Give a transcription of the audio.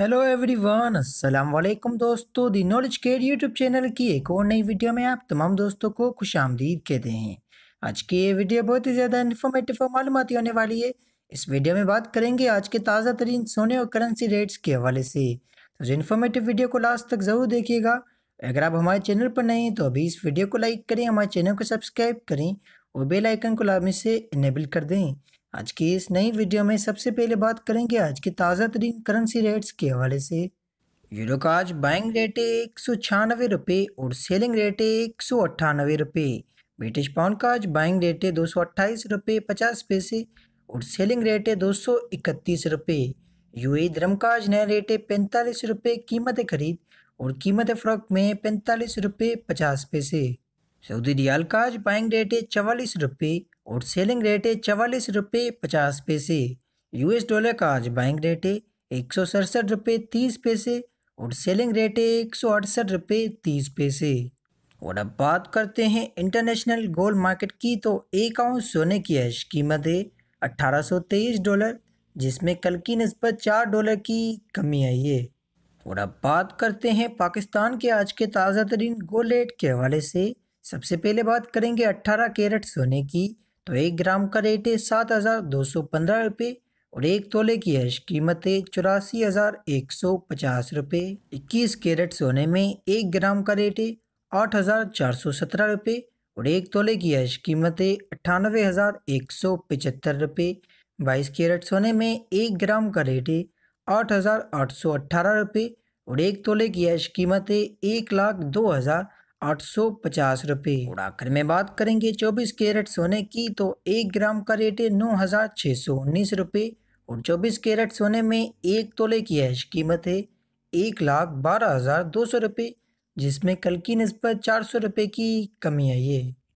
hello everyone अस्सलाम वालेकुम दोस्तों the knowledge care YouTube channel की एक और नई वीडियो में आप तमाम दोस्तों को खुश आमदीद कहते हैं आज की ये वीडियो बहुत ही ज़्यादा इन्फॉर्मेटिव और मालूमती होने वाली है इस वीडियो में बात करेंगे आज के ताज़ा तरीन सोने और करेंसी रेट्स के हवाले से तो जो इन्फॉर्मेटिव वीडियो को लास्ट तक ज़रूर देखिएगा अगर आप हमारे चैनल पर नए हैं तो अभी इस वीडियो को लाइक करें हमारे चैनल को सब्सक्राइब करें और बेलाइकन को लाभ से इनेबल कर दें आज की इस नई वीडियो में सबसे पहले बात करेंगे आज की ताज़ा तरीन करेंसी रेट्स के हवाले से यूरो का आज बाइंग रेट है एक सौ छियानवे रुपये और सेलिंग रेट है एक सौ अट्ठानवे रुपये ब्रिटिश पाउंड का आज बाइंग रेट है दो सौ अट्ठाईस रुपये पचास पैसे और सेलिंग रेट है दो सौ इकतीस रुपये यू ए धर्म का आज नया रेट है पैंतालीस रुपये कीमत खरीद और कीमत फ्रॉक में पैंतालीस रुपये पचास पैसे सऊदी रियाल का आज बाइंग रेट है चवालीस रुपये और सेलिंग रेट है चवालीस रुपये पचास पैसे यूएस डॉलर का आज बाइंग रेट है एक सौ सड़सठ रुपये तीस पैसे और सेलिंग रेट है एक सौ अड़सठ रुपये तीस पैसे और अब बात करते हैं इंटरनेशनल गोल्ड मार्केट की तो एक आउंस सोने की ऐश कीमत है अट्ठारह सौ तेईस डॉलर जिसमें कल की नस्बत चार डॉलर की कमी आई है और अब बात करते हैं पाकिस्तान के आज के ताज़ा तरीन गोल्ड रेट के हवाले से सबसे पहले बात करेंगे 18 कैरेट सोने की तो एक ग्राम का रेट है सात हज़ार दो सौ पंद्रह रुपये और एक तोले की हैश कीमत है चौरासी हज़ार एक सौ पचास रुपये इक्कीस कैरेट सोने में एक ग्राम का रेट है आठ हज़ार चार सौ सत्रह रुपये और एक तोले की हैश कीमत है अट्ठानवे हज़ार एक सौ पचहत्तर रुपये बाईस कैरेट सोने में एक ग्राम का रेट है आठ हज़ार आठ सौ अट्ठारह रुपये और एक तोले की ऐश कीमत है एक लाख दो हज़ार आठ सौ पचास रुपये और में बात करेंगे चौबीस कैरेट सोने की तो एक ग्राम का रेट है नौ हज़ार छः सौ उन्नीस रुपये और चौबीस कैरेट सोने में एक तोले की ऐश कीमत है एक लाख बारह हज़ार दो सौ रुपये जिसमें कल की नस्बत चार सौ रुपये की कमी आई है